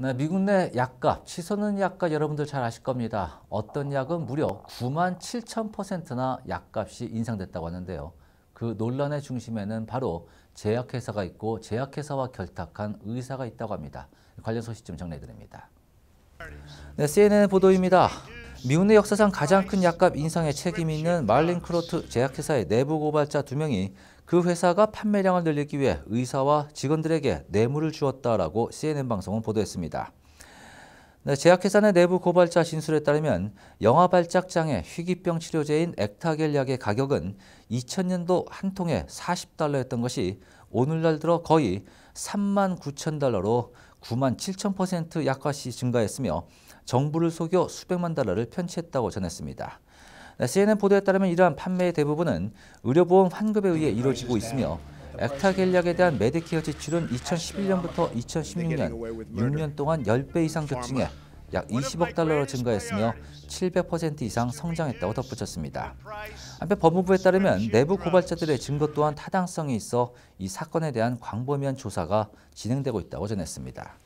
네, 미국 내 약값, 치솟는 약값 여러분들 잘 아실 겁니다. 어떤 약은 무려 9만 7천 퍼센트나 약값이 인상됐다고 하는데요. 그 논란의 중심에는 바로 제약회사가 있고 제약회사와 결탁한 의사가 있다고 합니다. 관련 소식 좀 정리해드립니다. 네, CNN 보도입니다. 미국내 역사상 가장 큰 약값 인상의 책임이 있는 말린 크로트 제약회사의 내부 고발자 두명이그 회사가 판매량을 늘리기 위해 의사와 직원들에게 뇌물을 주었다라고 CNN 방송은 보도했습니다. 네, 제약회사 내 내부 고발자 진술에 따르면 영아 발작장애 희귀병 치료제인 액타겔 약의 가격은 2000년도 한 통에 40달러였던 것이 오늘날 들어 거의 3만 9천 달러로 9만 7천 퍼센트 약화시 증가했으며 정부를 속여 수백만 달러를 편취했다고 전했습니다. 네, CNN 보도에 따르면 이러한 판매의 대부분은 의료보험 환급에 의해 이루어지고 있으며 액타 겔약에 대한 메디케어 지출은 2011년부터 2016년 6년 동안 10배 이상 급증해 약 20억 달러로 증가했으며 700% 이상 성장했다고 덧붙였습니다. 한편 법무부에 따르면 내부 고발자들의 증거 또한 타당성이 있어 이 사건에 대한 광범위한 조사가 진행되고 있다고 전했습니다.